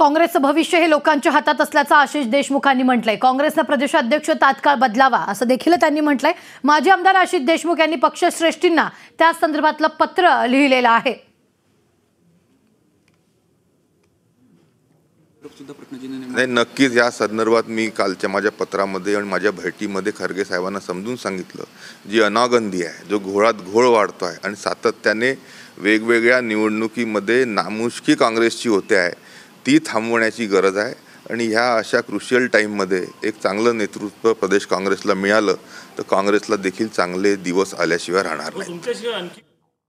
काँग्रेसचं भविष्य हे लोकांच्या हातात असल्याचं आशिष देशमुखांनी म्हटलंय काँग्रेसनं प्रदेशाध्यक्ष तात्काळ बदलावा असं देखील त्यांनी म्हटलंय माजी आमदार आशिष देशमुख यांनी पक्षश्रेष्ठींना त्या संदर्भातलं पत्र लिहिलेलं आहे नक्कीच या संदर्भात मी कालच्या माझ्या पत्रामध्ये आणि माझ्या भेटीमध्ये खरगे साहेबांना समजून सांगितलं जी अनागंधी आहे जो घोळात घोळ वाढतो आहे आणि सातत्याने वेगवेगळ्या निवडणुकीमध्ये नामुष्की काँग्रेसची होते आहे ती थांबवण्याची गरज आहे आणि ह्या अशा क्रुशियल टाईममध्ये एक चांगलं नेतृत्व प्रदेश काँग्रेसला मिळालं तर काँग्रेसला देखील चांगले दिवस आल्याशिवाय राहणार नाही